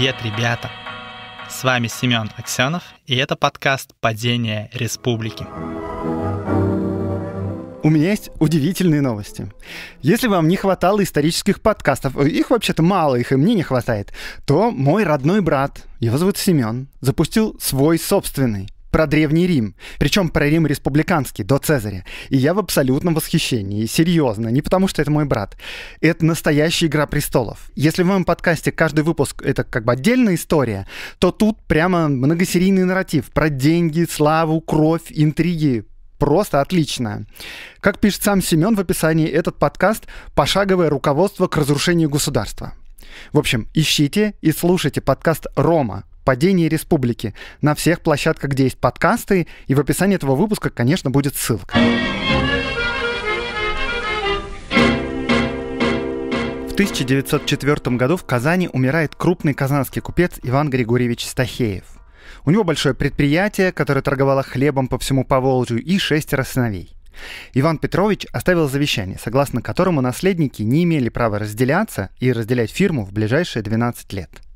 Привет, ребята! С вами Семен Аксенов, и это подкаст «Падение республики». У меня есть удивительные новости. Если вам не хватало исторических подкастов, их вообще-то мало, их и мне не хватает, то мой родной брат, его зовут Семен, запустил свой собственный – про Древний Рим, причем про Рим республиканский, до Цезаря. И я в абсолютном восхищении, серьезно, не потому что это мой брат. Это настоящая «Игра престолов». Если в моем подкасте каждый выпуск — это как бы отдельная история, то тут прямо многосерийный нарратив про деньги, славу, кровь, интриги, просто отлично. Как пишет сам Семен в описании, этот подкаст – пошаговое руководство к разрушению государства. В общем, ищите и слушайте подкаст «Рома» падении республики на всех площадках, где есть подкасты, и в описании этого выпуска, конечно, будет ссылка. В 1904 году в Казани умирает крупный казанский купец Иван Григорьевич Стахеев. У него большое предприятие, которое торговало хлебом по всему Поволжью, и шестеро сыновей. Иван Петрович оставил завещание, согласно которому наследники не имели права разделяться и разделять фирму в ближайшие 12 лет –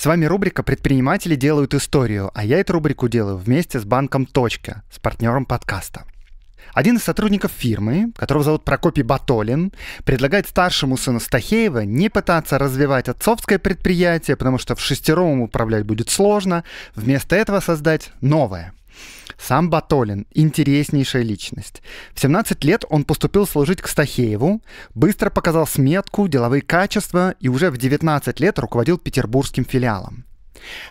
с вами рубрика «Предприниматели делают историю», а я эту рубрику делаю вместе с банком «Точка», с партнером подкаста. Один из сотрудников фирмы, которого зовут Прокопий Батолин, предлагает старшему сыну Стахеева не пытаться развивать отцовское предприятие, потому что в шестером управлять будет сложно, вместо этого создать новое – сам Батолин – интереснейшая личность. В 17 лет он поступил служить к Стахееву, быстро показал сметку, деловые качества и уже в 19 лет руководил петербургским филиалом.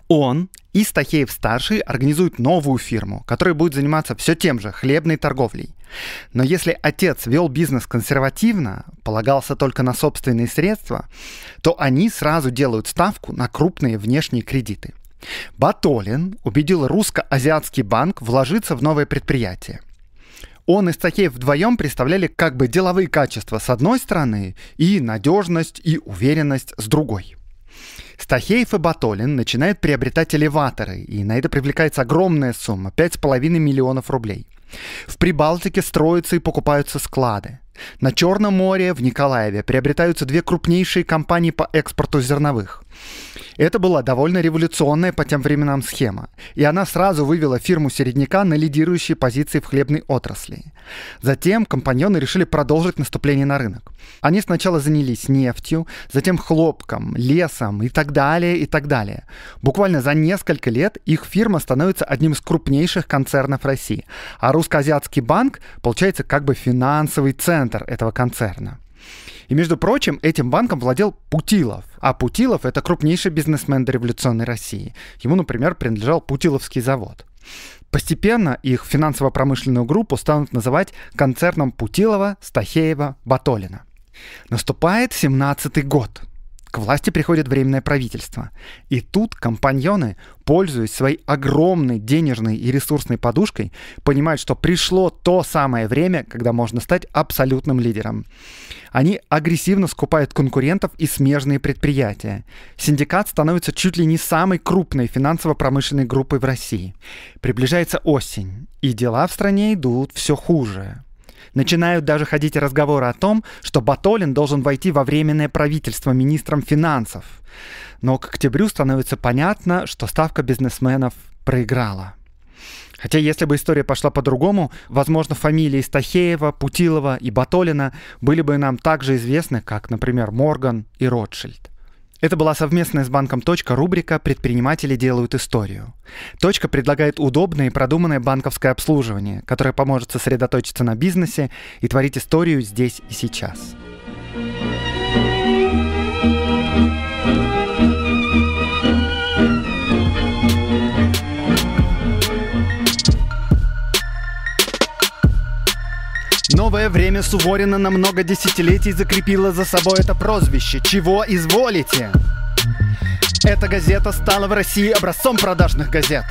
Он и Стахеев-старший организуют новую фирму, которая будет заниматься все тем же хлебной торговлей. Но если отец вел бизнес консервативно, полагался только на собственные средства, то они сразу делают ставку на крупные внешние кредиты. Батолин убедил русско-азиатский банк вложиться в новое предприятие. Он и Стахеев вдвоем представляли как бы деловые качества с одной стороны и надежность и уверенность с другой. Стахеев и Батолин начинают приобретать элеваторы, и на это привлекается огромная сумма – 5,5 миллионов рублей. В Прибалтике строятся и покупаются склады. На Черном море в Николаеве приобретаются две крупнейшие компании по экспорту зерновых. Это была довольно революционная по тем временам схема, и она сразу вывела фирму середняка на лидирующие позиции в хлебной отрасли. Затем компаньоны решили продолжить наступление на рынок. Они сначала занялись нефтью, затем хлопком, лесом и так далее, и так далее. Буквально за несколько лет их фирма становится одним из крупнейших концернов России, а Русско-Азиатский банк получается как бы финансовый центр этого концерна. И, между прочим, этим банком владел Путилов. А Путилов — это крупнейший бизнесмен до революционной России. Ему, например, принадлежал Путиловский завод. Постепенно их финансово-промышленную группу станут называть концерном Путилова, Стахеева, Батолина. Наступает 17 год — к власти приходит временное правительство. И тут компаньоны, пользуясь своей огромной денежной и ресурсной подушкой, понимают, что пришло то самое время, когда можно стать абсолютным лидером. Они агрессивно скупают конкурентов и смежные предприятия. Синдикат становится чуть ли не самой крупной финансово-промышленной группой в России. Приближается осень, и дела в стране идут все хуже. Начинают даже ходить разговоры о том, что Батолин должен войти во временное правительство министром финансов. Но к октябрю становится понятно, что ставка бизнесменов проиграла. Хотя если бы история пошла по-другому, возможно, фамилии Стахеева, Путилова и Батолина были бы нам также известны, как, например, Морган и Ротшильд. Это была совместная с банком «Точка» рубрика «Предприниматели делают историю». «Точка» предлагает удобное и продуманное банковское обслуживание, которое поможет сосредоточиться на бизнесе и творить историю здесь и сейчас. thank you новое время Суворина на много десятилетий закрепила за собой это прозвище. Чего изволите? Эта газета стала в России образцом продажных газет.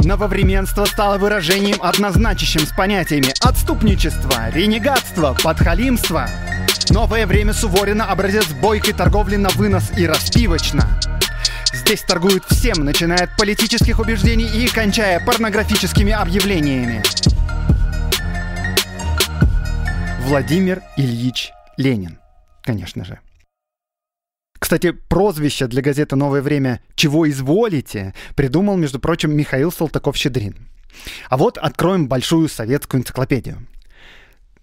Нововременство стало выражением однозначащим с понятиями отступничество, ренегатство, подхалимство. Новое время Суворина – образец бойкой торговли на вынос и распивочно. Здесь торгуют всем, начиная от политических убеждений и кончая порнографическими объявлениями. Владимир Ильич Ленин, конечно же. Кстати, прозвище для газеты «Новое время» «Чего изволите» придумал, между прочим, Михаил Салтаков-Щедрин. А вот откроем большую советскую энциклопедию.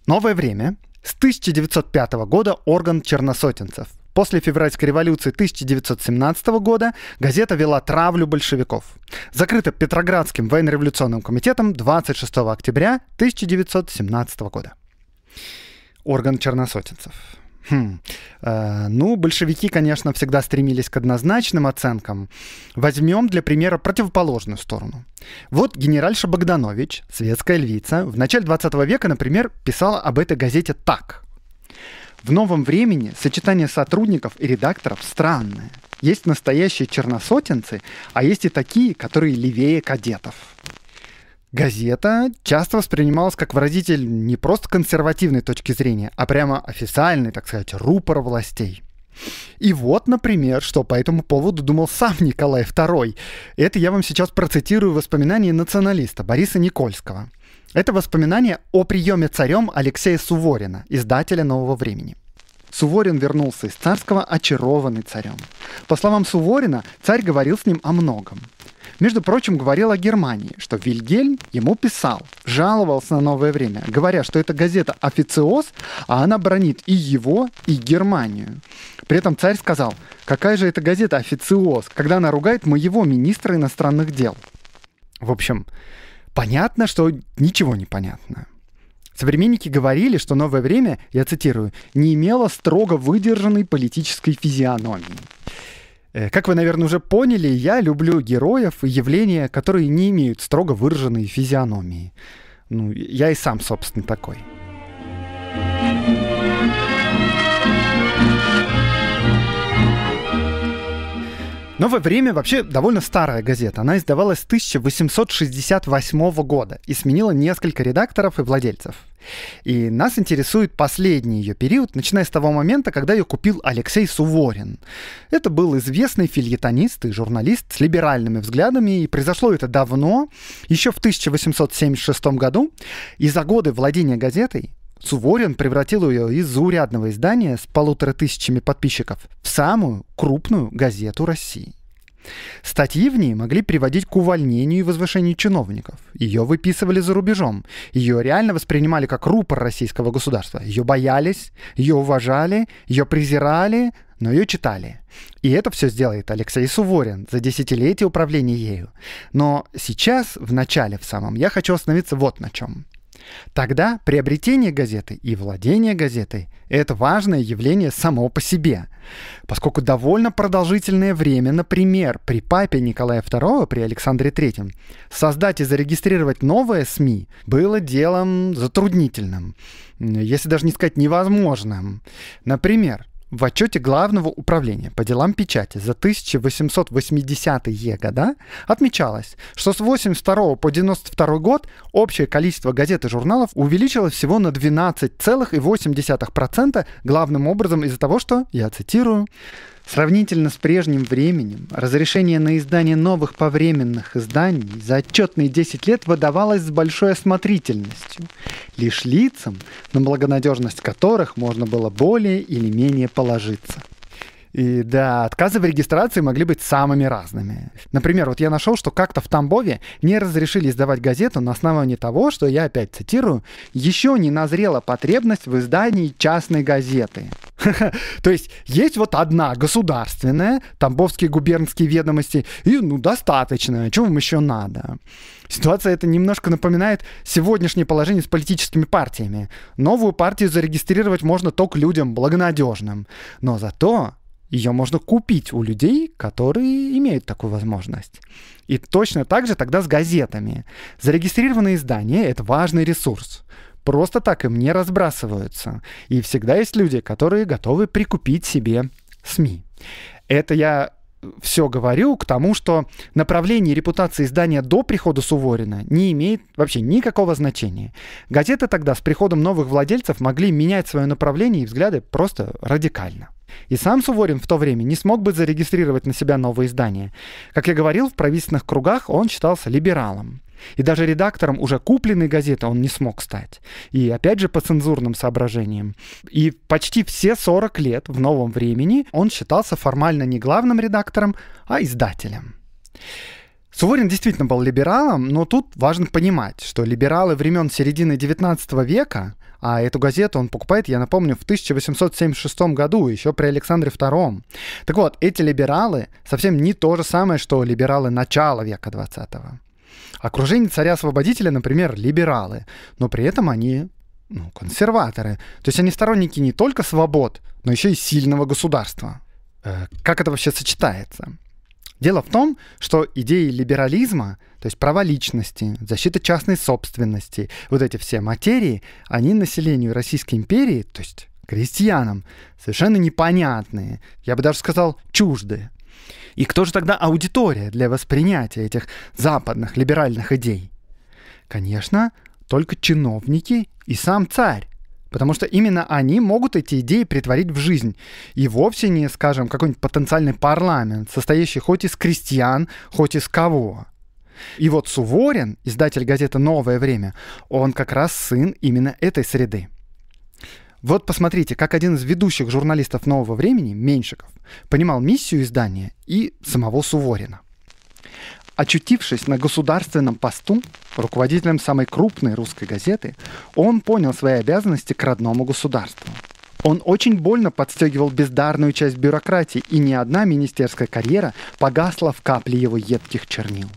«Новое время» с 1905 года орган черносотенцев. После февральской революции 1917 года газета вела травлю большевиков. Закрыта Петроградским военно-революционным комитетом 26 октября 1917 года. Орган черносотенцев. Хм. Э, ну, большевики, конечно, всегда стремились к однозначным оценкам. Возьмем для примера противоположную сторону. Вот генеральша Богданович, светская львица, в начале 20 века, например, писала об этой газете так. В новом времени сочетание сотрудников и редакторов странное. Есть настоящие черносотенцы, а есть и такие, которые левее кадетов газета часто воспринималась как выразитель не просто консервативной точки зрения, а прямо официальной, так сказать, рупор властей. И вот, например, что по этому поводу думал сам Николай II. Это я вам сейчас процитирую воспоминания националиста Бориса Никольского. Это воспоминание о приеме царем Алексея Суворина, издателя «Нового времени». Суворин вернулся из царского очарованный царем. По словам Суворина, царь говорил с ним о многом – между прочим, говорил о Германии, что Вильгельм ему писал, жаловался на новое время, говоря, что эта газета официоз, а она бронит и его, и Германию. При этом царь сказал, какая же эта газета официоз, когда она ругает моего министра иностранных дел. В общем, понятно, что ничего не понятно. Современники говорили, что новое время, я цитирую, не имело строго выдержанной политической физиономии. Э, как вы, наверное, уже поняли, я люблю героев и явления, которые не имеют строго выраженной физиономии. Ну, я и сам, собственно, такой. «Новое время» вообще довольно старая газета. Она издавалась с 1868 года и сменила несколько редакторов и владельцев. И нас интересует последний ее период, начиная с того момента, когда ее купил Алексей Суворин. Это был известный фильетонист и журналист с либеральными взглядами, и произошло это давно, еще в 1876 году. И за годы владения газетой Суворин превратил ее из заурядного издания с полутора тысячами подписчиков в самую крупную газету России. Статьи в ней могли приводить к увольнению и возвышению чиновников. Ее выписывали за рубежом. Ее реально воспринимали как рупор российского государства. Ее боялись, ее уважали, ее презирали, но ее читали. И это все сделает Алексей Суворин за десятилетие управления ею. Но сейчас, в начале в самом, я хочу остановиться вот на чем – Тогда приобретение газеты и владение газетой – это важное явление само по себе, поскольку довольно продолжительное время, например, при папе Николая II, при Александре III, создать и зарегистрировать новое СМИ было делом затруднительным, если даже не сказать невозможным. Например, в отчете Главного управления по делам печати за 1880-е года отмечалось, что с 82 по 92 год общее количество газет и журналов увеличилось всего на 12,8%, главным образом из-за того, что, я цитирую, Сравнительно с прежним временем разрешение на издание новых повременных изданий за отчетные 10 лет выдавалось с большой осмотрительностью, лишь лицам, на благонадежность которых можно было более или менее положиться – и да, отказы в регистрации могли быть самыми разными. Например, вот я нашел, что как-то в Тамбове не разрешили издавать газету на основании того, что я опять цитирую, еще не назрела потребность в издании частной газеты. То есть есть вот одна государственная, Тамбовские губернские ведомости, и ну достаточно, чего вам еще надо? Ситуация это немножко напоминает сегодняшнее положение с политическими партиями. Новую партию зарегистрировать можно только людям благонадежным. Но зато ее можно купить у людей, которые имеют такую возможность. И точно так же тогда с газетами. Зарегистрированные издания — это важный ресурс. Просто так им не разбрасываются. И всегда есть люди, которые готовы прикупить себе СМИ. Это я э, все говорю к тому, что направление репутации издания до прихода Суворина не имеет вообще никакого значения. Газеты тогда с приходом новых владельцев могли менять свое направление и взгляды просто радикально. И сам Суворин в то время не смог бы зарегистрировать на себя новое издание. Как я говорил, в правительственных кругах он считался либералом. И даже редактором уже купленной газеты он не смог стать. И опять же по цензурным соображениям. И почти все 40 лет в новом времени он считался формально не главным редактором, а издателем. Суворин действительно был либералом, но тут важно понимать, что либералы времен середины 19 века, а эту газету он покупает, я напомню, в 1876 году, еще при Александре II. Так вот, эти либералы совсем не то же самое, что либералы начала века 20 -го. Окружение царя-освободителя, например, либералы, но при этом они ну, консерваторы. То есть они сторонники не только свобод, но еще и сильного государства. Э, как это вообще сочетается? Дело в том, что идеи либерализма, то есть права личности, защита частной собственности, вот эти все материи, они населению Российской империи, то есть крестьянам, совершенно непонятные, я бы даже сказал, чуждые. И кто же тогда аудитория для воспринятия этих западных либеральных идей? Конечно, только чиновники и сам царь. Потому что именно они могут эти идеи притворить в жизнь. И вовсе не, скажем, какой-нибудь потенциальный парламент, состоящий хоть из крестьян, хоть из кого. И вот Суворин, издатель газеты «Новое время», он как раз сын именно этой среды. Вот посмотрите, как один из ведущих журналистов «Нового времени», Меньшиков, понимал миссию издания и самого Суворина. Очутившись на государственном посту, руководителем самой крупной русской газеты, он понял свои обязанности к родному государству. Он очень больно подстегивал бездарную часть бюрократии, и ни одна министерская карьера погасла в капле его едких чернил.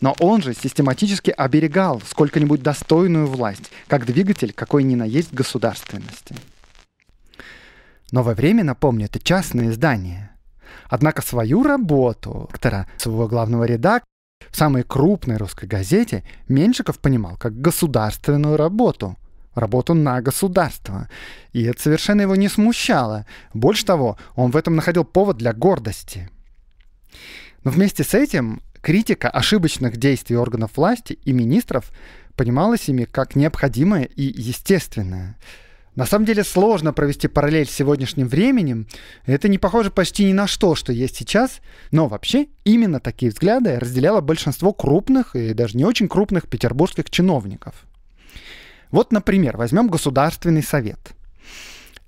Но он же систематически оберегал сколько-нибудь достойную власть, как двигатель какой ни на есть государственности. Новое время, напомню, это частное издание. Однако свою работу автора, своего главного редактора, в самой крупной русской газете Меньшиков понимал как государственную работу — работу на государство. И это совершенно его не смущало. Больше того, он в этом находил повод для гордости. Но вместе с этим критика ошибочных действий органов власти и министров понималась ими как необходимое и естественное. На самом деле сложно провести параллель с сегодняшним временем. Это не похоже почти ни на что, что есть сейчас. Но вообще именно такие взгляды разделяло большинство крупных и даже не очень крупных петербургских чиновников. Вот, например, возьмем Государственный совет.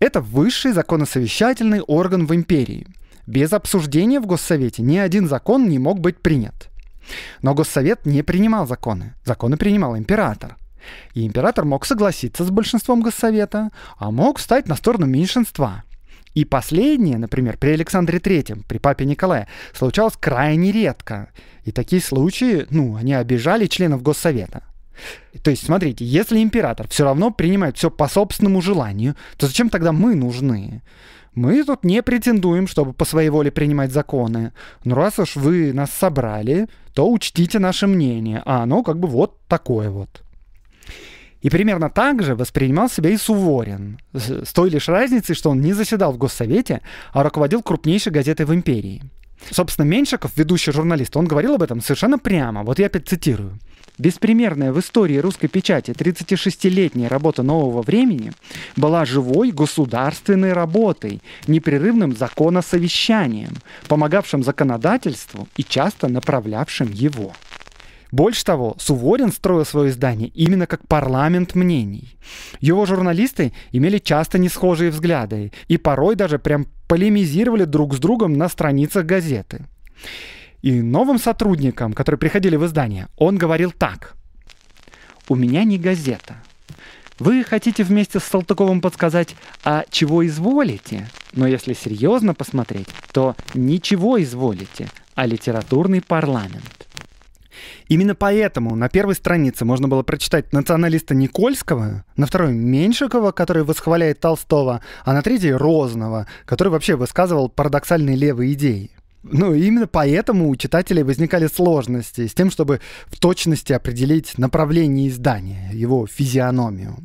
Это высший законосовещательный орган в империи. Без обсуждения в Госсовете ни один закон не мог быть принят. Но Госсовет не принимал законы. Законы принимал император – и император мог согласиться с большинством Госсовета, а мог встать на сторону меньшинства. И последнее, например, при Александре III, при папе Николае, случалось крайне редко. И такие случаи, ну, они обижали членов Госсовета. То есть, смотрите, если император все равно принимает все по собственному желанию, то зачем тогда мы нужны? Мы тут не претендуем, чтобы по своей воле принимать законы. Но раз уж вы нас собрали, то учтите наше мнение, а оно как бы вот такое вот. И примерно так же воспринимал себя и Суворин, с той лишь разницей, что он не заседал в Госсовете, а руководил крупнейшей газетой в империи. Собственно, Меньшиков, ведущий журналист, он говорил об этом совершенно прямо. Вот я опять цитирую. Беспримерная в истории русской печати 36-летняя работа нового времени была живой государственной работой, непрерывным законосовещанием, помогавшим законодательству и часто направлявшим его. Больше того, Суворин строил свое издание именно как парламент мнений. Его журналисты имели часто несхожие взгляды и порой даже прям полемизировали друг с другом на страницах газеты. И новым сотрудникам, которые приходили в издание, он говорил так. «У меня не газета. Вы хотите вместе с Салтыковым подсказать, а чего изволите? Но если серьезно посмотреть, то ничего изволите, а литературный парламент. Именно поэтому на первой странице можно было прочитать националиста Никольского, на второй — Меньшикова, который восхваляет Толстого, а на третьей — Розного, который вообще высказывал парадоксальные левые идеи. Ну, именно поэтому у читателей возникали сложности с тем, чтобы в точности определить направление издания, его физиономию.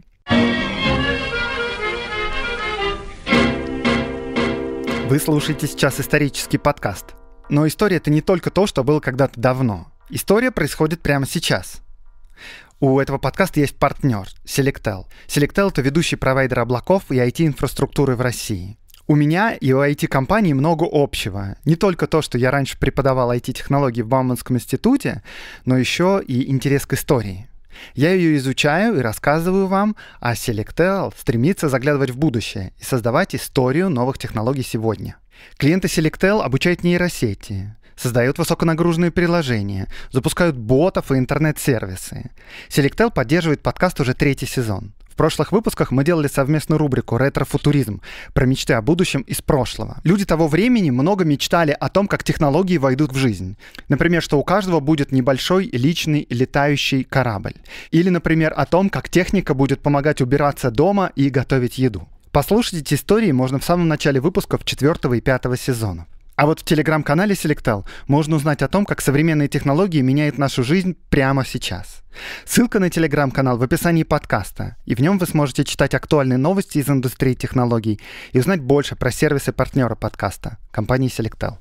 Вы слушаете сейчас исторический подкаст. Но история — это не только то, что было когда-то давно. История происходит прямо сейчас. У этого подкаста есть партнер — Selectel. Selectel — это ведущий провайдер облаков и IT-инфраструктуры в России. У меня и у IT-компании много общего. Не только то, что я раньше преподавал IT-технологии в Бауманском институте, но еще и интерес к истории. Я ее изучаю и рассказываю вам, а Selectel стремится заглядывать в будущее и создавать историю новых технологий сегодня. Клиенты Selectel обучают нейросети, создают высоконагруженные приложения, запускают ботов и интернет-сервисы. Selectel поддерживает подкаст уже третий сезон. В прошлых выпусках мы делали совместную рубрику «Ретрофутуризм» про мечты о будущем из прошлого. Люди того времени много мечтали о том, как технологии войдут в жизнь. Например, что у каждого будет небольшой личный летающий корабль. Или, например, о том, как техника будет помогать убираться дома и готовить еду. Послушать эти истории можно в самом начале выпусков четвертого и пятого сезонов. А вот в телеграм-канале Selectel можно узнать о том, как современные технологии меняют нашу жизнь прямо сейчас. Ссылка на телеграм-канал в описании подкаста, и в нем вы сможете читать актуальные новости из индустрии технологий и узнать больше про сервисы партнера подкаста, компании Selectel.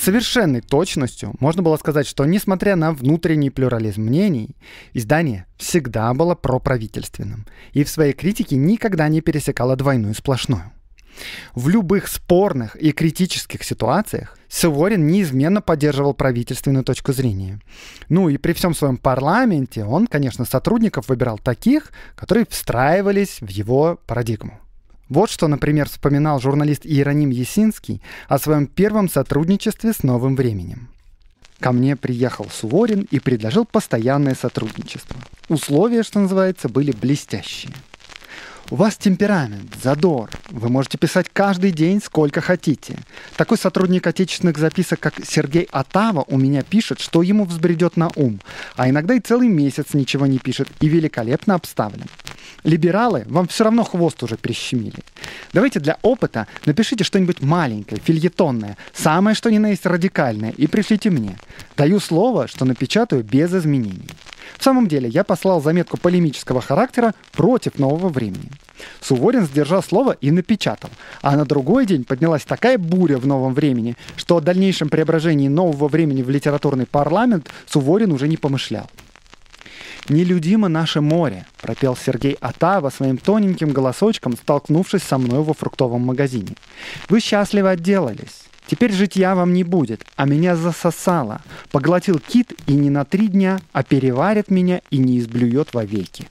совершенной точностью можно было сказать, что несмотря на внутренний плюрализм мнений, издание всегда было проправительственным и в своей критике никогда не пересекало двойную сплошную. В любых спорных и критических ситуациях Суворин неизменно поддерживал правительственную точку зрения. Ну и при всем своем парламенте он, конечно, сотрудников выбирал таких, которые встраивались в его парадигму. Вот что, например, вспоминал журналист Иероним Есинский о своем первом сотрудничестве с «Новым временем». Ко мне приехал Суворин и предложил постоянное сотрудничество. Условия, что называется, были блестящие. У вас темперамент, задор. Вы можете писать каждый день, сколько хотите. Такой сотрудник отечественных записок, как Сергей Атава, у меня пишет, что ему взбредет на ум. А иногда и целый месяц ничего не пишет и великолепно обставлен либералы, вам все равно хвост уже прищемили. Давайте для опыта напишите что-нибудь маленькое, фильетонное, самое что ни на есть радикальное, и пришлите мне. Даю слово, что напечатаю без изменений. В самом деле, я послал заметку полемического характера против нового времени. Суворин сдержал слово и напечатал. А на другой день поднялась такая буря в новом времени, что о дальнейшем преображении нового времени в литературный парламент Суворин уже не помышлял. «Нелюдимо наше море», — пропел Сергей Атава своим тоненьким голосочком, столкнувшись со мной во фруктовом магазине. «Вы счастливо отделались. Теперь жить я вам не будет, а меня засосало. Поглотил кит и не на три дня, а переварит меня и не изблюет вовеки».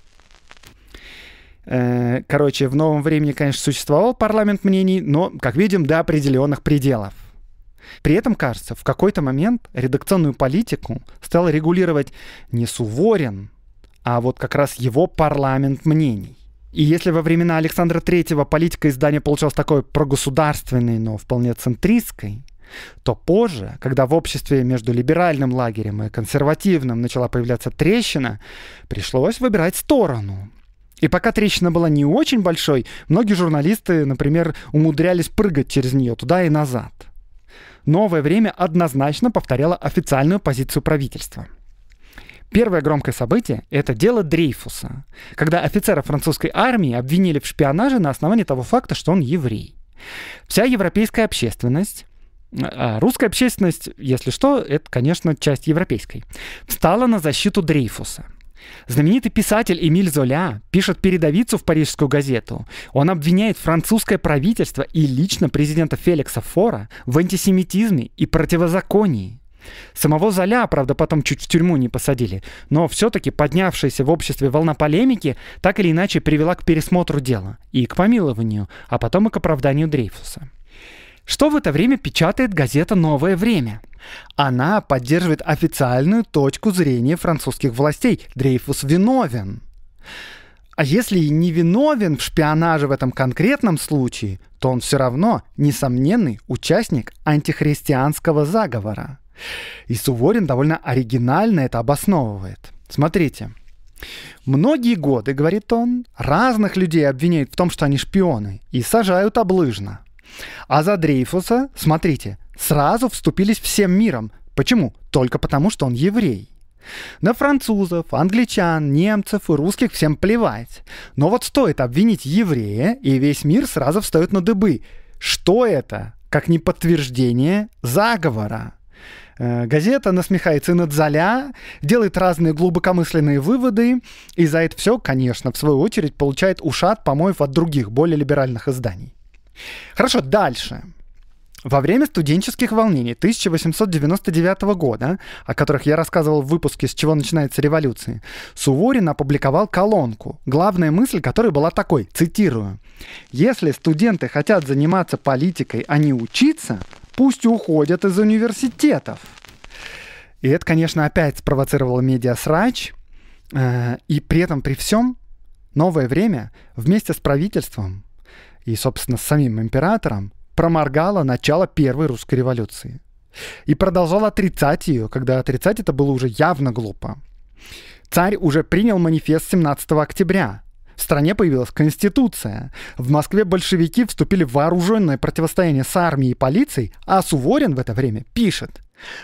Э, короче, в новом времени, конечно, существовал парламент мнений, но, как видим, до определенных пределов. При этом, кажется, в какой-то момент редакционную политику стал регулировать не Суворин, а вот как раз его парламент мнений. И если во времена Александра III политика издания получалась такой прогосударственной, но вполне центристской, то позже, когда в обществе между либеральным лагерем и консервативным начала появляться трещина, пришлось выбирать сторону. И пока трещина была не очень большой, многие журналисты, например, умудрялись прыгать через нее туда и назад новое время однозначно повторяло официальную позицию правительства. Первое громкое событие — это дело Дрейфуса, когда офицера французской армии обвинили в шпионаже на основании того факта, что он еврей. Вся европейская общественность а, а русская общественность, если что, это, конечно, часть европейской, встала на защиту Дрейфуса — Знаменитый писатель Эмиль Золя пишет передовицу в парижскую газету. Он обвиняет французское правительство и лично президента Феликса Фора в антисемитизме и противозаконии. Самого Золя, правда, потом чуть в тюрьму не посадили, но все-таки поднявшаяся в обществе волна полемики так или иначе привела к пересмотру дела и к помилованию, а потом и к оправданию Дрейфуса. Что в это время печатает газета «Новое время»? Она поддерживает официальную точку зрения французских властей. Дрейфус виновен. А если и не виновен в шпионаже в этом конкретном случае, то он все равно несомненный участник антихристианского заговора. И Суворин довольно оригинально это обосновывает. Смотрите. Многие годы, говорит он, разных людей обвиняют в том, что они шпионы, и сажают облыжно. А за Дрейфуса, смотрите, сразу вступились всем миром. Почему? Только потому, что он еврей. На французов, англичан, немцев и русских всем плевать. Но вот стоит обвинить еврея, и весь мир сразу встает на дыбы. Что это? Как не подтверждение заговора. Э, газета насмехается над Золя, делает разные глубокомысленные выводы, и за это все, конечно, в свою очередь получает ушат помоев от других, более либеральных изданий. Хорошо, дальше. Во время студенческих волнений 1899 года, о которых я рассказывал в выпуске «С чего начинается революция», Суворин опубликовал колонку, главная мысль которой была такой, цитирую, «Если студенты хотят заниматься политикой, а не учиться, пусть уходят из университетов». И это, конечно, опять спровоцировало медиа-срач, э, и при этом, при всем, новое время вместе с правительством и, собственно, с самим императором, проморгала начало Первой русской революции. И продолжала отрицать ее, когда отрицать это было уже явно глупо. Царь уже принял манифест 17 октября. В стране появилась конституция. В Москве большевики вступили в вооруженное противостояние с армией и полицией, а Суворин в это время пишет.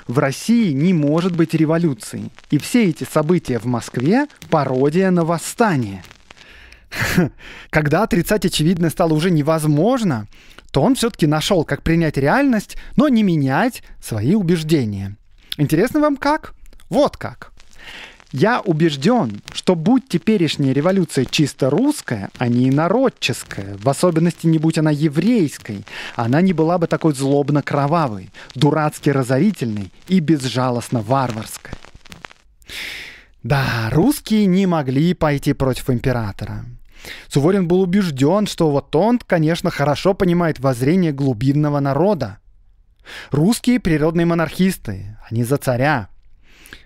В России не может быть революции. И все эти события в Москве – пародия на восстание – когда отрицать очевидное стало уже невозможно, то он все-таки нашел, как принять реальность, но не менять свои убеждения. Интересно вам как? Вот как. Я убежден, что будь теперешняя революция чисто русская, а не инородческая, в особенности не будь она еврейской, она не была бы такой злобно-кровавой, дурацки разорительной и безжалостно варварской. Да, русские не могли пойти против императора. Суворин был убежден, что вот он, конечно, хорошо понимает воззрение глубинного народа. Русские природные монархисты, они за царя.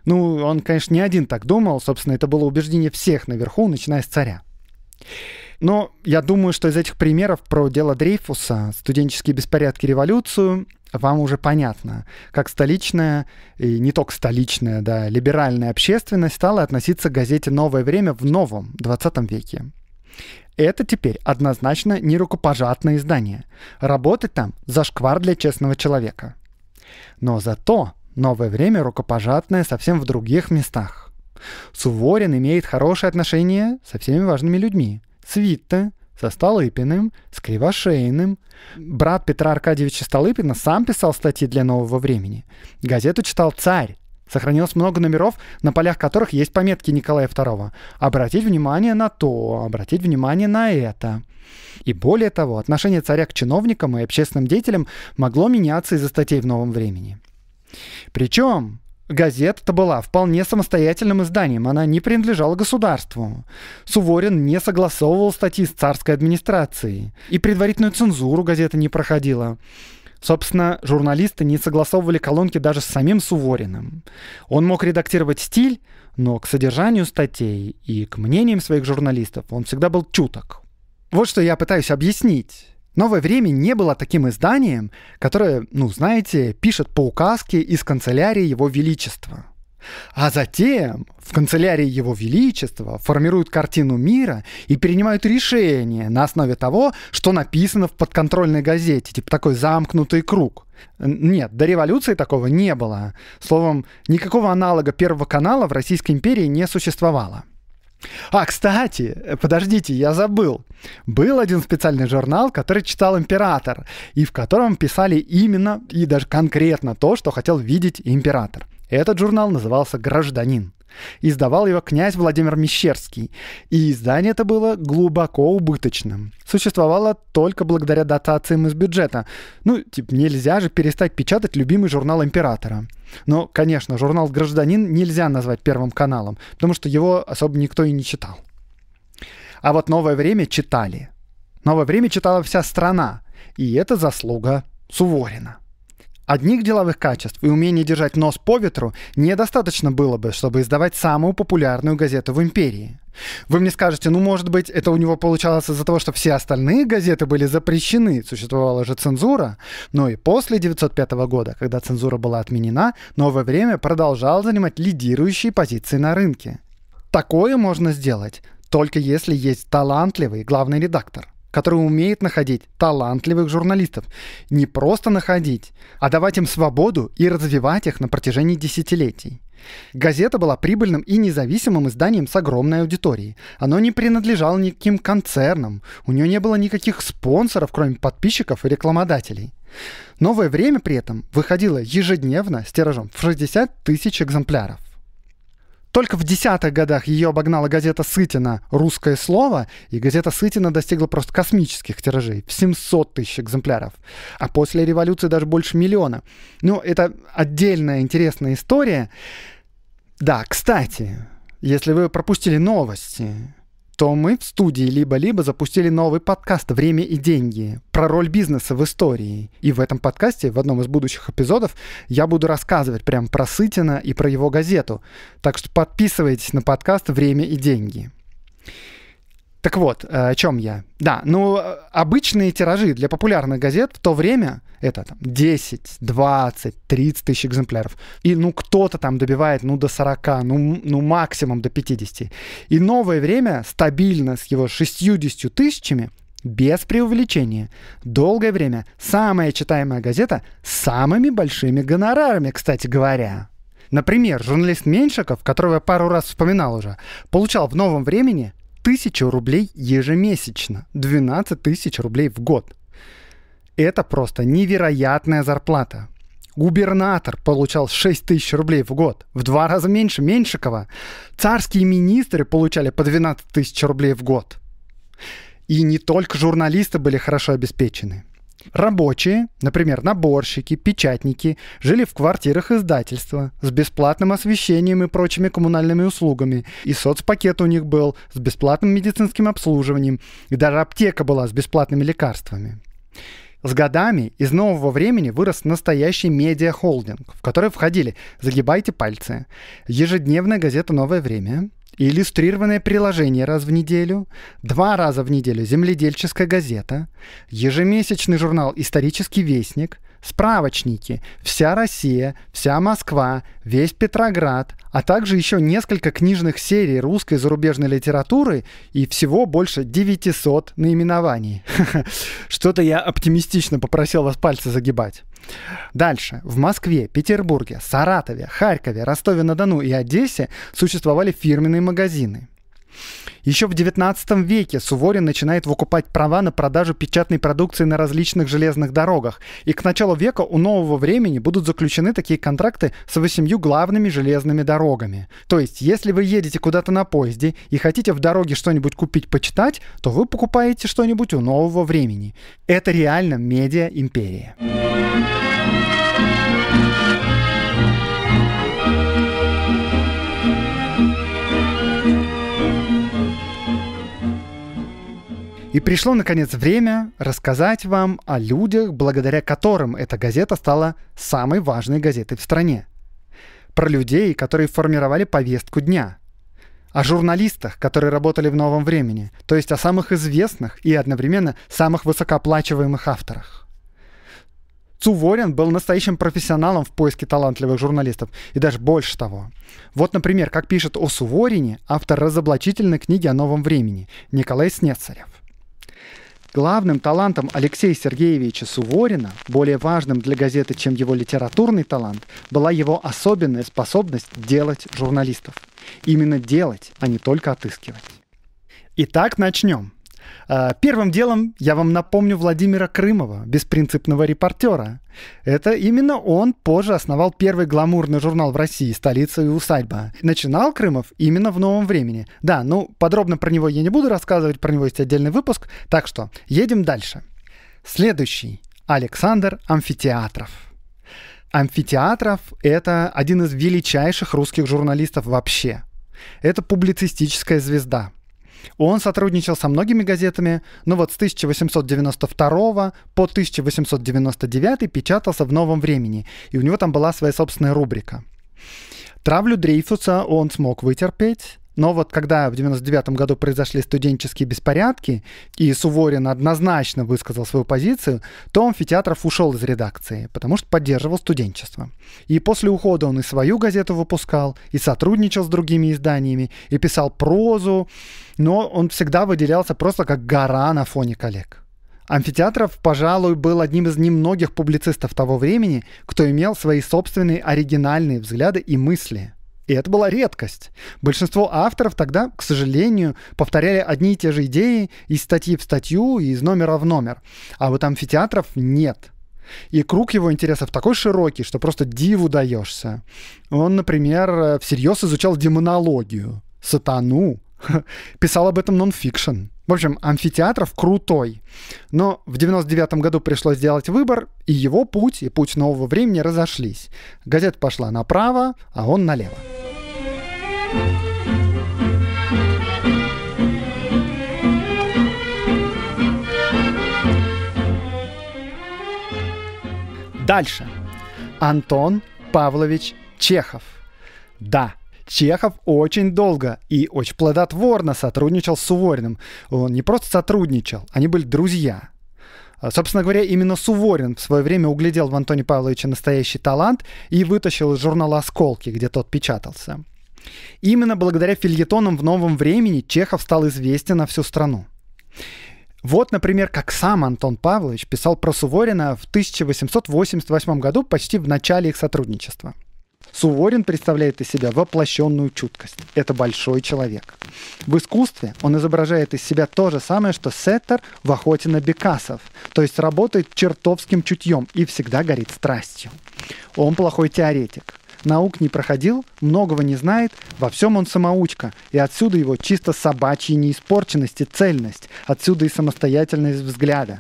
Ну, он, конечно, не один так думал, собственно, это было убеждение всех наверху, начиная с царя. Но я думаю, что из этих примеров про дело Дрейфуса, студенческие беспорядки, революцию, вам уже понятно, как столичная, и не только столичная, да, либеральная общественность стала относиться к газете «Новое время» в новом 20 веке. Это теперь однозначно не рукопожатное издание. Работать там – зашквар для честного человека. Но зато новое время рукопожатное совсем в других местах. Суворин имеет хорошие отношения со всеми важными людьми. Свитта, со Столыпиным, с Кривошейным. Брат Петра Аркадьевича Столыпина сам писал статьи для «Нового времени». Газету читал царь, Сохранилось много номеров, на полях которых есть пометки Николая II. Обратить внимание на то, обратить внимание на это. И более того, отношение царя к чиновникам и общественным деятелям могло меняться из-за статей в новом времени. Причем газета-то была вполне самостоятельным изданием, она не принадлежала государству. Суворин не согласовывал статьи с царской администрацией, и предварительную цензуру газета не проходила. Собственно, журналисты не согласовывали колонки даже с самим Сувориным. Он мог редактировать стиль, но к содержанию статей и к мнениям своих журналистов он всегда был чуток. Вот что я пытаюсь объяснить. «Новое время» не было таким изданием, которое, ну, знаете, пишет по указке из канцелярии Его Величества. А затем в канцелярии Его Величества формируют картину мира и принимают решение на основе того, что написано в подконтрольной газете, типа такой замкнутый круг. Нет, до революции такого не было. Словом, никакого аналога Первого канала в Российской империи не существовало. А, кстати, э, подождите, я забыл. Был один специальный журнал, который читал император, и в котором писали именно и даже конкретно то, что хотел видеть император. Этот журнал назывался «Гражданин». Издавал его князь Владимир Мещерский, и издание это было глубоко убыточным. Существовало только благодаря дотациям из бюджета. Ну, типа, нельзя же перестать печатать любимый журнал императора. Но, конечно, журнал «Гражданин» нельзя назвать первым каналом, потому что его особо никто и не читал. А вот «Новое время» читали. «Новое время» читала вся страна, и это заслуга Суворина. Одних деловых качеств и умения держать нос по ветру недостаточно было бы, чтобы издавать самую популярную газету в империи. Вы мне скажете, ну, может быть, это у него получалось из-за того, что все остальные газеты были запрещены, существовала же цензура. Но и после 905 года, когда цензура была отменена, новое время продолжало занимать лидирующие позиции на рынке. Такое можно сделать, только если есть талантливый главный редактор – который умеет находить талантливых журналистов. Не просто находить, а давать им свободу и развивать их на протяжении десятилетий. Газета была прибыльным и независимым изданием с огромной аудиторией. Оно не принадлежало никаким концернам, у нее не было никаких спонсоров, кроме подписчиков и рекламодателей. Новое время при этом выходило ежедневно с тиражом в 60 тысяч экземпляров. Только в десятых годах ее обогнала газета Сытина «Русское слово», и газета Сытина достигла просто космических тиражей — в 700 тысяч экземпляров. А после революции даже больше миллиона. Ну, это отдельная интересная история. Да, кстати, если вы пропустили новости, то мы в студии «Либо-либо» запустили новый подкаст «Время и деньги» про роль бизнеса в истории. И в этом подкасте, в одном из будущих эпизодов, я буду рассказывать прям про Сытина и про его газету. Так что подписывайтесь на подкаст «Время и деньги». Так вот, э, о чем я? Да, ну, э, обычные тиражи для популярных газет в то время это там 10, 20, 30 тысяч экземпляров. И ну кто-то там добивает ну до 40, ну, ну максимум до 50. И новое время стабильно с его 60 тысячами без преувеличения. Долгое время самая читаемая газета с самыми большими гонорарами, кстати говоря. Например, журналист Меньшиков, которого я пару раз вспоминал уже, получал в новом времени 1000 рублей ежемесячно, 12 тысяч рублей в год. Это просто невероятная зарплата. Губернатор получал 6 тысяч рублей в год, в два раза меньше Меньшикова. Царские министры получали по 12 тысяч рублей в год. И не только журналисты были хорошо обеспечены. Рабочие, например, наборщики, печатники, жили в квартирах издательства с бесплатным освещением и прочими коммунальными услугами. И соцпакет у них был с бесплатным медицинским обслуживанием. И даже аптека была с бесплатными лекарствами. С годами из нового времени вырос настоящий медиахолдинг, в который входили «Загибайте пальцы», «Ежедневная газета «Новое время», иллюстрированное приложение раз в неделю, два раза в неделю земледельческая газета, ежемесячный журнал «Исторический вестник», справочники «Вся Россия», «Вся Москва», «Весь Петроград», а также еще несколько книжных серий русской и зарубежной литературы и всего больше 900 наименований. Что-то я оптимистично попросил вас пальцы загибать. Дальше. В Москве, Петербурге, Саратове, Харькове, Ростове-на-Дону и Одессе существовали фирменные магазины. Еще в XIX веке Суворин начинает выкупать права на продажу печатной продукции на различных железных дорогах, и к началу века у нового времени будут заключены такие контракты с восемью главными железными дорогами. То есть, если вы едете куда-то на поезде и хотите в дороге что-нибудь купить, почитать, то вы покупаете что-нибудь у нового времени. Это реально медиа-империя. И пришло, наконец, время рассказать вам о людях, благодаря которым эта газета стала самой важной газетой в стране. Про людей, которые формировали повестку дня. О журналистах, которые работали в новом времени, то есть о самых известных и одновременно самых высокооплачиваемых авторах. Цуворин был настоящим профессионалом в поиске талантливых журналистов, и даже больше того. Вот, например, как пишет о Суворине автор разоблачительной книги о новом времени Николай Снецарев. Главным талантом Алексея Сергеевича Суворина, более важным для газеты, чем его литературный талант, была его особенная способность делать журналистов. Именно делать, а не только отыскивать. Итак, начнем. А, первым делом я вам напомню Владимира Крымова, беспринципного репортера. Это именно он позже основал первый гламурный журнал в России «Столица и усадьба». Начинал Крымов именно в новом времени. Да, ну подробно про него я не буду рассказывать, про него есть отдельный выпуск, так что едем дальше. Следующий. Александр Амфитеатров. Амфитеатров — это один из величайших русских журналистов вообще. Это публицистическая звезда — он сотрудничал со многими газетами, но вот с 1892 по 1899 печатался в «Новом времени», и у него там была своя собственная рубрика. Травлю Дрейфуса он смог вытерпеть, но вот когда в 99 году произошли студенческие беспорядки, и Суворин однозначно высказал свою позицию, то Амфитеатров ушел из редакции, потому что поддерживал студенчество. И после ухода он и свою газету выпускал, и сотрудничал с другими изданиями, и писал прозу, но он всегда выделялся просто как гора на фоне коллег. Амфитеатров, пожалуй, был одним из немногих публицистов того времени, кто имел свои собственные оригинальные взгляды и мысли – и это была редкость. Большинство авторов тогда, к сожалению, повторяли одни и те же идеи из статьи в статью и из номера в номер. А вот амфитеатров нет. И круг его интересов такой широкий, что просто диву даешься. Он, например, всерьез изучал демонологию, сатану, писал об этом нонфикшн. В общем, амфитеатров крутой. Но в 99 году пришлось сделать выбор, и его путь, и путь нового времени разошлись. Газета пошла направо, а он налево. Дальше. Антон Павлович Чехов. Да, Чехов очень долго и очень плодотворно сотрудничал с Сувориным. Он не просто сотрудничал, они были друзья. А, собственно говоря, именно Суворин в свое время углядел в Антоне Павловиче настоящий талант и вытащил из журнала «Осколки», где тот печатался. Именно благодаря фильетонам в новом времени Чехов стал известен на всю страну. Вот, например, как сам Антон Павлович писал про Суворина в 1888 году, почти в начале их сотрудничества – Суворин представляет из себя воплощенную чуткость. Это большой человек. В искусстве он изображает из себя то же самое, что Сеттер в «Охоте на Бекасов», то есть работает чертовским чутьем и всегда горит страстью. Он плохой теоретик. Наук не проходил, многого не знает, во всем он самоучка, и отсюда его чисто собачья неиспорченность и цельность, отсюда и самостоятельность взгляда.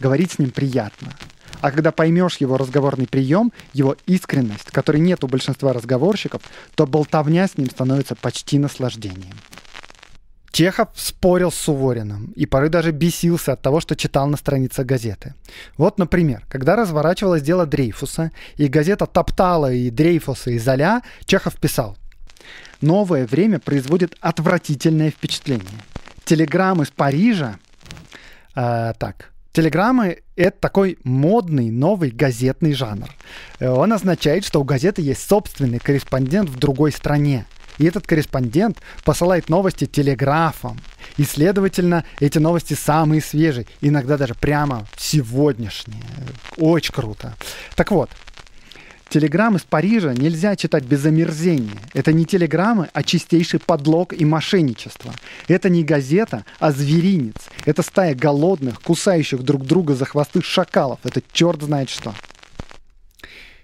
Говорить с ним приятно. А когда поймешь его разговорный прием, его искренность, которой нет у большинства разговорщиков, то болтовня с ним становится почти наслаждением. Чехов спорил с Сувориным и порой даже бесился от того, что читал на страницах газеты. Вот, например, когда разворачивалось дело Дрейфуса, и газета топтала и Дрейфуса, и Золя, Чехов писал «Новое время производит отвратительное впечатление. Телеграммы из Парижа...» э, Так, Телеграммы — это такой модный новый газетный жанр. Э, он означает, что у газеты есть собственный корреспондент в другой стране. И этот корреспондент посылает новости телеграфом. И, следовательно, эти новости самые свежие, иногда даже прямо сегодняшние. Очень круто. Так вот, Телеграмм из Парижа нельзя читать без омерзения. Это не телеграммы, а чистейший подлог и мошенничество. Это не газета, а зверинец. Это стая голодных, кусающих друг друга за хвосты шакалов. Это черт знает что.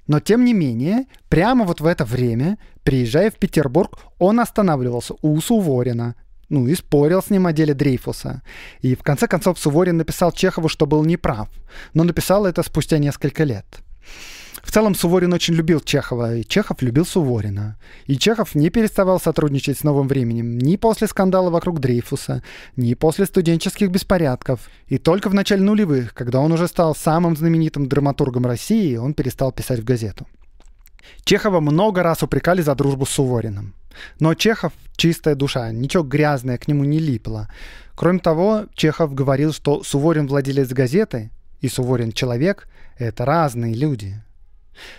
Но тем не менее, прямо вот в это время, приезжая в Петербург, он останавливался у Суворина, ну и спорил с ним о деле Дрейфуса. И в конце концов Суворин написал Чехову, что был неправ, но написал это спустя несколько лет. В целом Суворин очень любил Чехова, и Чехов любил Суворина. И Чехов не переставал сотрудничать с новым временем ни после скандала вокруг Дрейфуса, ни после студенческих беспорядков. И только в начале нулевых, когда он уже стал самым знаменитым драматургом России, он перестал писать в газету. Чехова много раз упрекали за дружбу с Сувориным. Но Чехов — чистая душа, ничего грязное к нему не липло. Кроме того, Чехов говорил, что Суворин владелец газеты и Суворин человек — это разные люди.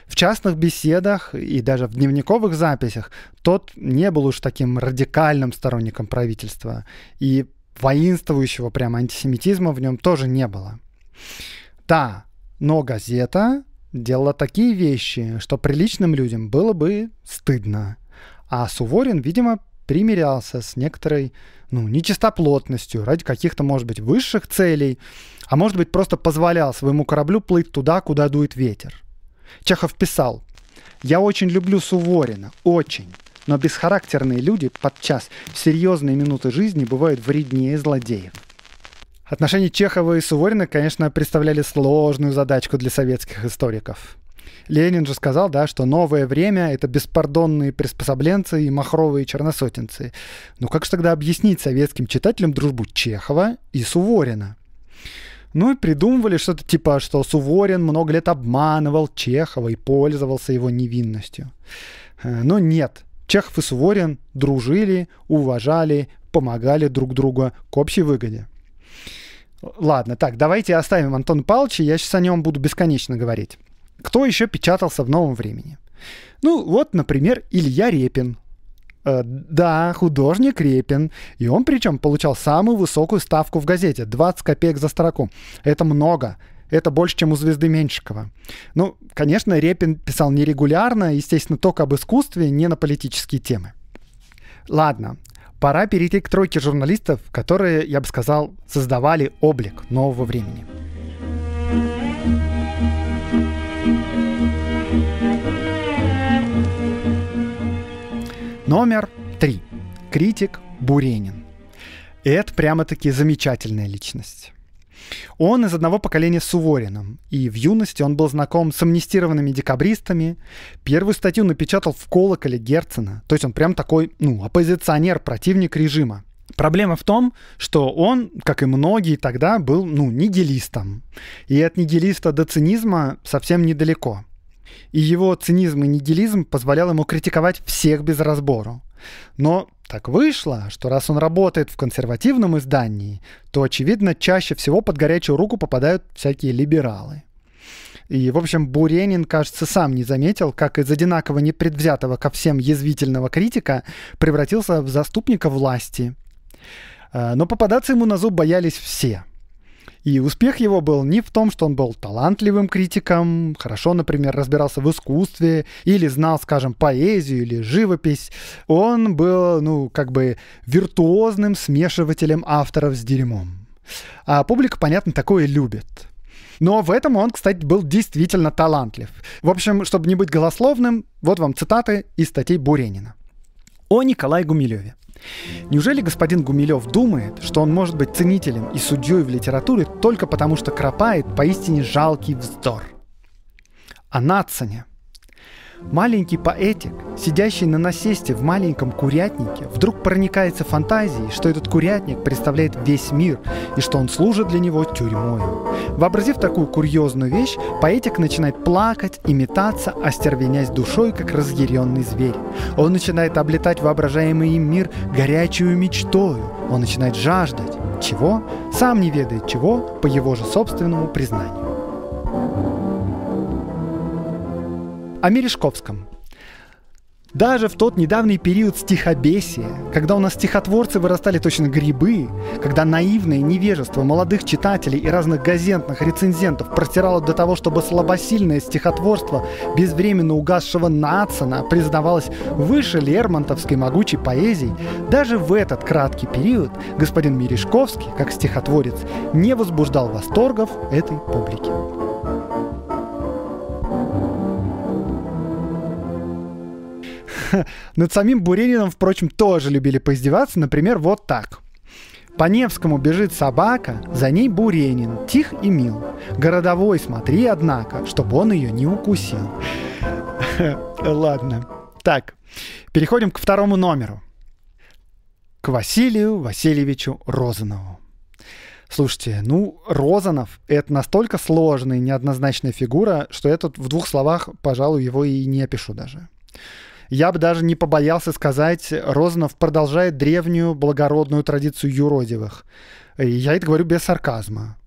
В частных беседах и даже в дневниковых записях тот не был уж таким радикальным сторонником правительства, и воинствующего прямо антисемитизма в нем тоже не было. Да, но газета делала такие вещи, что приличным людям было бы стыдно. А Суворин, видимо, примирялся с некоторой ну, нечистоплотностью ради каких-то, может быть, высших целей, а может быть, просто позволял своему кораблю плыть туда, куда дует ветер. Чехов писал, «Я очень люблю Суворина, очень, но бесхарактерные люди подчас в серьезные минуты жизни бывают вреднее злодеев». Отношения Чехова и Суворина, конечно, представляли сложную задачку для советских историков. Ленин же сказал, да, что новое время — это беспардонные приспособленцы и махровые черносотенцы. Но ну как же тогда объяснить советским читателям дружбу Чехова и Суворина? Ну и придумывали что-то типа, что Суворин много лет обманывал Чехова и пользовался его невинностью. Э, но нет, Чехов и Суворин дружили, уважали, помогали друг другу к общей выгоде. Ладно, так, давайте оставим Антон Павловича, я сейчас о нем буду бесконечно говорить. Кто еще печатался в новом времени? Ну, вот, например, Илья Репин, Э, да, художник Репин, и он причем получал самую высокую ставку в газете, 20 копеек за строку. Это много. Это больше, чем у звезды Меньшикова. Ну, конечно, Репин писал нерегулярно, естественно, только об искусстве, не на политические темы. Ладно, пора перейти к тройке журналистов, которые, я бы сказал, создавали облик нового времени. Номер три. Критик Буренин. Это прямо-таки замечательная личность. Он из одного поколения с Сувориным, и в юности он был знаком с амнистированными декабристами. Первую статью напечатал в колоколе Герцена. То есть он прям такой, ну, оппозиционер, противник режима. Проблема в том, что он, как и многие тогда, был, ну, нигилистом. И от нигилиста до цинизма совсем недалеко. И его цинизм и нигилизм позволял ему критиковать всех без разбору. Но так вышло, что раз он работает в консервативном издании, то, очевидно, чаще всего под горячую руку попадают всякие либералы. И, в общем, Буренин, кажется, сам не заметил, как из одинаково непредвзятого ко всем язвительного критика превратился в заступника власти. Э, но попадаться ему на зуб боялись все – и успех его был не в том, что он был талантливым критиком, хорошо, например, разбирался в искусстве или знал, скажем, поэзию или живопись. Он был, ну, как бы виртуозным смешивателем авторов с дерьмом. А публика, понятно, такое любит. Но в этом он, кстати, был действительно талантлив. В общем, чтобы не быть голословным, вот вам цитаты из статей Буренина. О Николае Гумилеве. Неужели господин Гумилев думает, что он может быть ценителем и судьей в литературе только потому, что кропает поистине жалкий вздор? О Нацене – Маленький поэтик, сидящий на насесте в маленьком курятнике, вдруг проникается фантазией, что этот курятник представляет весь мир и что он служит для него тюрьмой. Вообразив такую курьезную вещь, поэтик начинает плакать и метаться, остервенясь душой, как разъяренный зверь. Он начинает облетать воображаемый им мир горячую мечтою. Он начинает жаждать. Чего? Сам не ведает чего, по его же собственному признанию. о Мережковском. Даже в тот недавний период стихобесия, когда у нас стихотворцы вырастали точно грибы, когда наивное невежество молодых читателей и разных газетных рецензентов протирало до того, чтобы слабосильное стихотворство безвременно угасшего Нацина признавалось выше лермонтовской могучей поэзии, даже в этот краткий период господин Мережковский, как стихотворец, не возбуждал восторгов этой публики. Над самим Бурининым, впрочем, тоже любили поиздеваться, например, вот так. По Невскому бежит собака, за ней Буренин, тих и мил. Городовой, смотри, однако, чтобы он ее не укусил. Ладно. Так, переходим к второму номеру. К Василию Васильевичу Розанову. Слушайте, ну, Розанов — это настолько сложная неоднозначная фигура, что я тут в двух словах, пожалуй, его и не опишу даже я бы даже не побоялся сказать, Розанов продолжает древнюю благородную традицию юродивых. я это говорю без сарказма.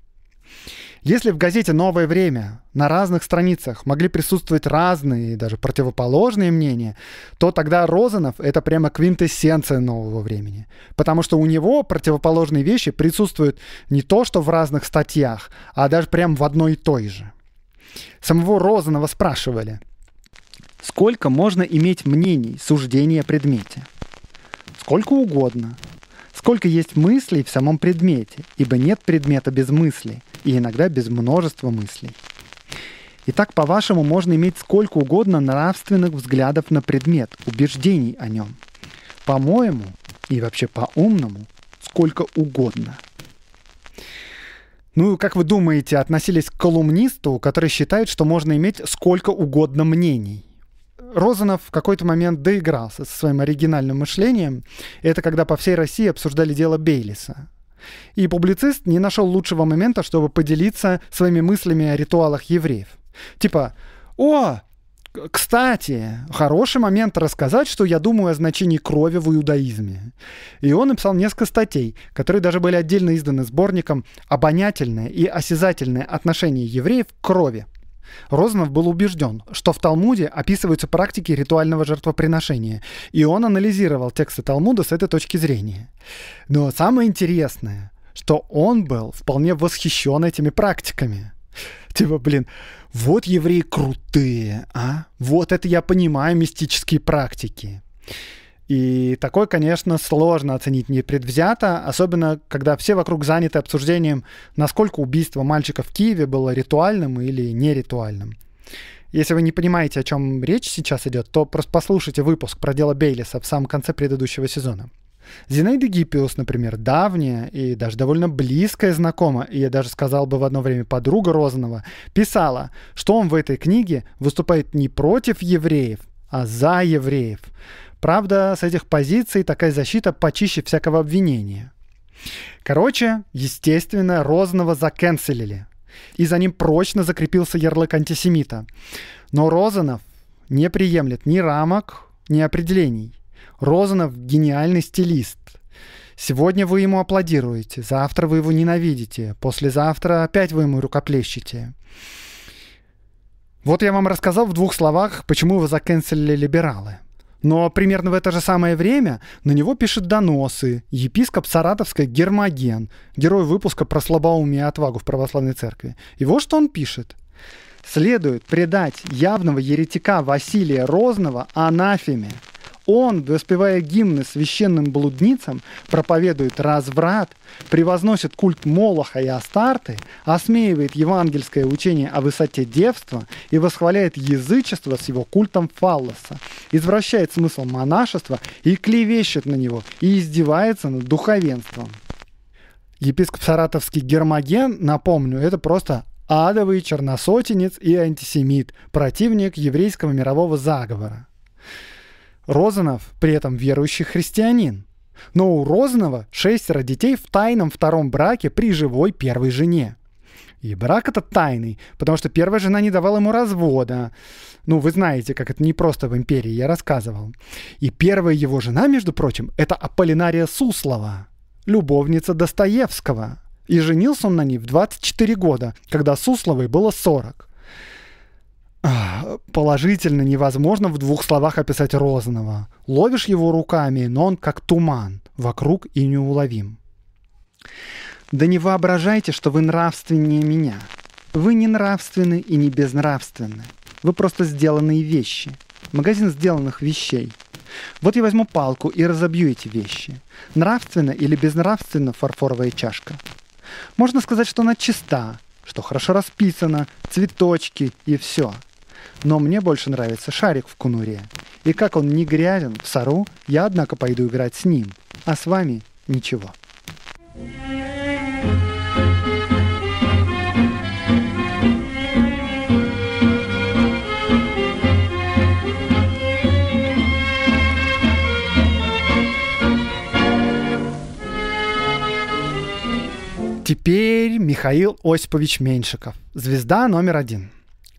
Если в газете «Новое время» на разных страницах могли присутствовать разные даже противоположные мнения, то тогда Розанов — это прямо квинтэссенция нового времени. Потому что у него противоположные вещи присутствуют не то, что в разных статьях, а даже прямо в одной и той же. Самого Розанова спрашивали — Сколько можно иметь мнений, суждений о предмете? Сколько угодно. Сколько есть мыслей в самом предмете, ибо нет предмета без мысли, и иногда без множества мыслей. Итак, по-вашему, можно иметь сколько угодно нравственных взглядов на предмет, убеждений о нем. По-моему, и вообще по-умному, сколько угодно. Ну, как вы думаете, относились к колумнисту, который считает, что можно иметь сколько угодно мнений? Розанов в какой-то момент доигрался со своим оригинальным мышлением. Это когда по всей России обсуждали дело Бейлиса. И публицист не нашел лучшего момента, чтобы поделиться своими мыслями о ритуалах евреев. Типа, о, кстати, хороший момент рассказать, что я думаю о значении крови в иудаизме. И он написал несколько статей, которые даже были отдельно изданы сборником «Обонятельное и осязательное отношение евреев к крови», Розанов был убежден, что в Талмуде описываются практики ритуального жертвоприношения, и он анализировал тексты Талмуда с этой точки зрения. Но самое интересное, что он был вполне восхищен этими практиками. Типа, блин, вот евреи крутые, а? Вот это я понимаю мистические практики. И такое, конечно, сложно оценить непредвзято, особенно когда все вокруг заняты обсуждением, насколько убийство мальчика в Киеве было ритуальным или неритуальным. Если вы не понимаете, о чем речь сейчас идет, то просто послушайте выпуск про дело Бейлиса в самом конце предыдущего сезона. Зинаида Гиппиус, например, давняя и даже довольно близкая знакомая, и я даже сказал бы в одно время подруга Розанова, писала, что он в этой книге выступает не против евреев, а за евреев. Правда, с этих позиций такая защита почище всякого обвинения. Короче, естественно, Розного заканцелили. И за ним прочно закрепился ярлык антисемита. Но Розанов не приемлет ни рамок, ни определений. Розанов — гениальный стилист. Сегодня вы ему аплодируете, завтра вы его ненавидите, послезавтра опять вы ему рукоплещете. Вот я вам рассказал в двух словах, почему его заканцелили либералы — но примерно в это же самое время на него пишет доносы епископ Саратовской Гермоген, герой выпуска про слабоумие и отвагу в православной церкви. И вот что он пишет. «Следует предать явного еретика Василия Розного анафеме, он, воспевая гимны священным блудницам, проповедует разврат, превозносит культ Молоха и Астарты, осмеивает евангельское учение о высоте девства и восхваляет язычество с его культом фаллоса, извращает смысл монашества и клевещет на него и издевается над духовенством. Епископ Саратовский Гермоген, напомню, это просто адовый черносотенец и антисемит, противник еврейского мирового заговора. Розанов при этом верующий христианин. Но у Розанова шестеро детей в тайном втором браке при живой первой жене. И брак этот тайный, потому что первая жена не давала ему развода. Ну, вы знаете, как это не просто в империи, я рассказывал. И первая его жена, между прочим, это Аполлинария Суслова, любовница Достоевского. И женился он на ней в 24 года, когда Сусловой было 40. положительно невозможно в двух словах описать Розанова. Ловишь его руками, но он как туман, вокруг и неуловим. Да не воображайте, что вы нравственнее меня. Вы не нравственны и не безнравственны. Вы просто сделанные вещи. Магазин сделанных вещей. Вот я возьму палку и разобью эти вещи. Нравственно или безнравственно фарфоровая чашка? Можно сказать, что она чиста, что хорошо расписана, цветочки и все – но мне больше нравится шарик в кунуре. И как он не грязен в сару, я, однако, пойду играть с ним. А с вами ничего. Теперь Михаил Осипович Меньшиков. Звезда номер один.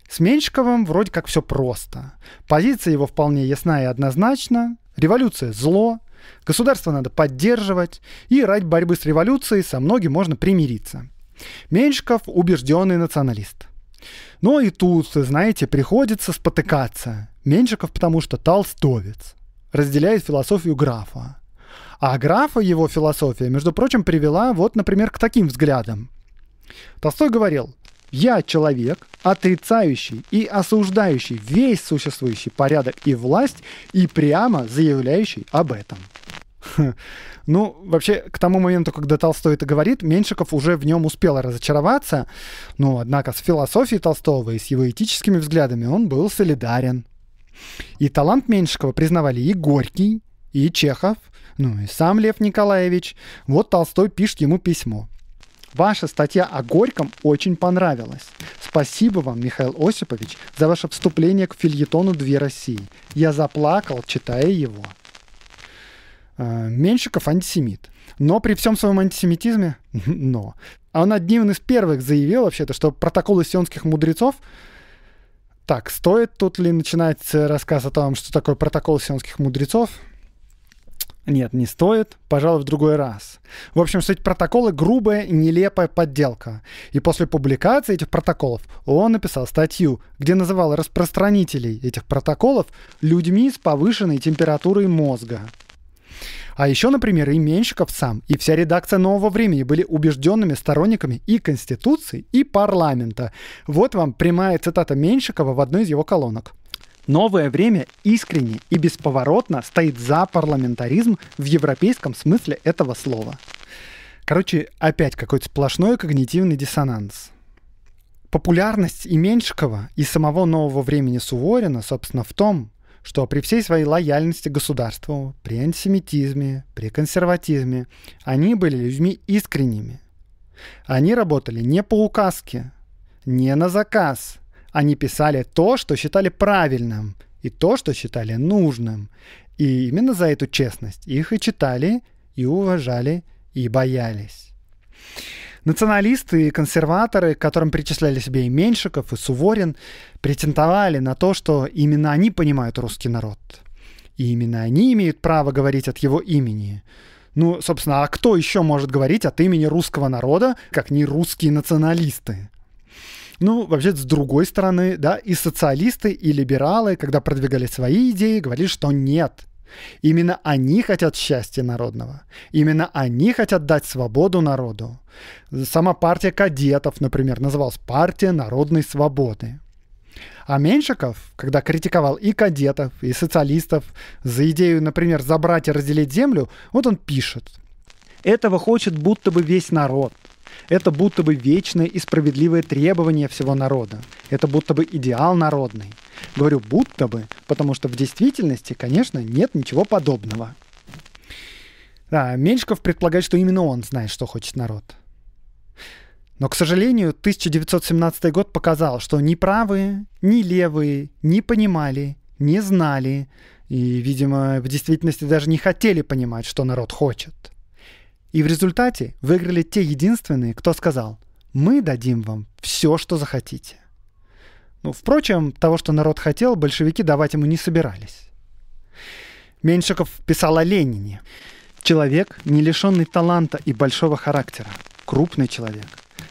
С Меньшиковым вроде как все просто. Позиция его вполне ясна и однозначна. Революция – зло, государство надо поддерживать, и ради борьбы с революцией со многим можно примириться. Меньшиков – убежденный националист. Но ну и тут, знаете, приходится спотыкаться. Меньшиков потому что толстовец, разделяет философию графа. А графа его философия, между прочим, привела вот, например, к таким взглядам. Толстой говорил, я человек, отрицающий и осуждающий весь существующий порядок и власть и прямо заявляющий об этом. Ну, вообще, к тому моменту, когда Толстой это говорит, Меньшиков уже в нем успел разочароваться, но, ну, однако, с философией Толстого и с его этическими взглядами он был солидарен. И талант Меньшикова признавали и Горький, и Чехов, ну и сам Лев Николаевич. Вот Толстой пишет ему письмо. Ваша статья о Горьком очень понравилась. Спасибо вам, Михаил Осипович, за ваше вступление к фильетону «Две России». Я заплакал, читая его. Э, Меньшиков антисемит. Но при всем своем антисемитизме, но, А он одним из первых заявил вообще-то, что протоколы сионских мудрецов так, стоит тут ли начинать рассказ о том, что такое протокол сионских мудрецов? Нет, не стоит. Пожалуй, в другой раз. В общем, суть протокола — грубая, нелепая подделка. И после публикации этих протоколов он написал статью, где называл распространителей этих протоколов людьми с повышенной температурой мозга. А еще, например, и Менщиков сам, и вся редакция «Нового времени» были убежденными сторонниками и Конституции, и парламента. Вот вам прямая цитата Менщикова в одной из его колонок. Новое время искренне и бесповоротно стоит за парламентаризм в европейском смысле этого слова. Короче, опять какой-то сплошной когнитивный диссонанс. Популярность и Меньшикова, и самого нового времени Суворина, собственно, в том, что при всей своей лояльности государству, при антисемитизме, при консерватизме, они были людьми искренними. Они работали не по указке, не на заказ, они писали то, что считали правильным, и то, что считали нужным. И именно за эту честность их и читали, и уважали, и боялись. Националисты и консерваторы, к которым причисляли себе и Меньшиков, и Суворин, претендовали на то, что именно они понимают русский народ. И именно они имеют право говорить от его имени. Ну, собственно, а кто еще может говорить от имени русского народа, как не русские националисты? Ну, вообще, с другой стороны, да, и социалисты, и либералы, когда продвигали свои идеи, говорили, что нет, Именно они хотят счастья народного. Именно они хотят дать свободу народу. Сама партия кадетов, например, называлась «Партия народной свободы». А Меньшиков, когда критиковал и кадетов, и социалистов за идею, например, забрать и разделить землю, вот он пишет. «Этого хочет будто бы весь народ – это будто бы вечное и справедливое требование всего народа. Это будто бы идеал народный. Говорю «будто бы», потому что в действительности, конечно, нет ничего подобного. Да, Меньшиков предполагает, что именно он знает, что хочет народ. Но, к сожалению, 1917 год показал, что ни правые, ни левые не понимали, не знали и, видимо, в действительности даже не хотели понимать, что народ хочет – и в результате выиграли те единственные, кто сказал, мы дадим вам все, что захотите. Ну, впрочем, того, что народ хотел, большевики давать ему не собирались. Меньшиков писал о Ленине. Человек, не лишенный таланта и большого характера. Крупный человек.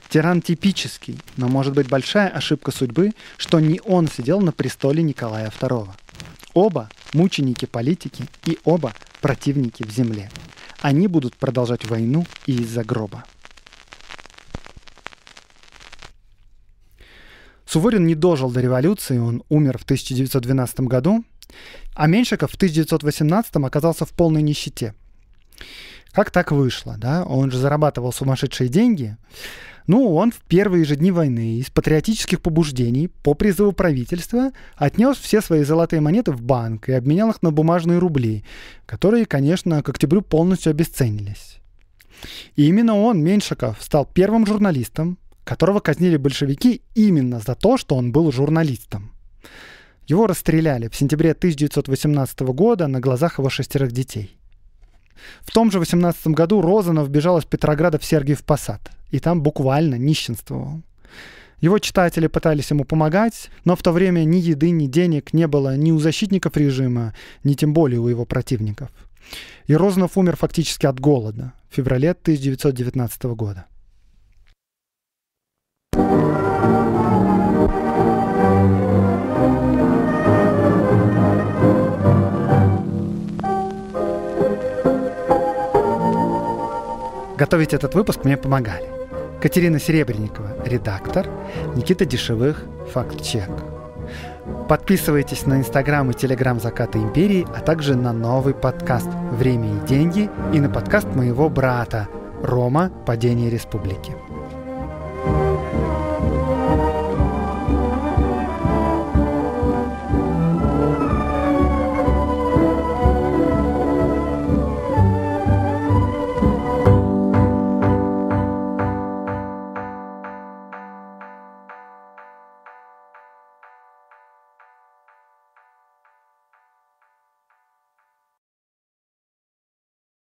Тиран типический, но может быть большая ошибка судьбы, что не он сидел на престоле Николая II. Оба – мученики политики и оба – противники в земле. Они будут продолжать войну и из-за гроба. Суворин не дожил до революции, он умер в 1912 году, а Меньшиков в 1918 оказался в полной нищете. Как так вышло, да? Он же зарабатывал сумасшедшие деньги, ну, он в первые же дни войны из патриотических побуждений по призыву правительства отнес все свои золотые монеты в банк и обменял их на бумажные рубли, которые, конечно, к октябрю полностью обесценились. И именно он, Меньшиков, стал первым журналистом, которого казнили большевики именно за то, что он был журналистом. Его расстреляли в сентябре 1918 года на глазах его шестерых детей. В том же 18 году Розанов бежал из Петрограда в Сергиев Посад – и там буквально нищенствовал. Его читатели пытались ему помогать, но в то время ни еды, ни денег не было ни у защитников режима, ни тем более у его противников. И Розанов умер фактически от голода в феврале 1919 года. Готовить этот выпуск мне помогали Катерина Серебренникова, редактор, Никита Дешевых, фактчек. Подписывайтесь на Инстаграм и Телеграм «Заката империи», а также на новый подкаст «Время и деньги» и на подкаст моего брата «Рома. Падение республики». thank you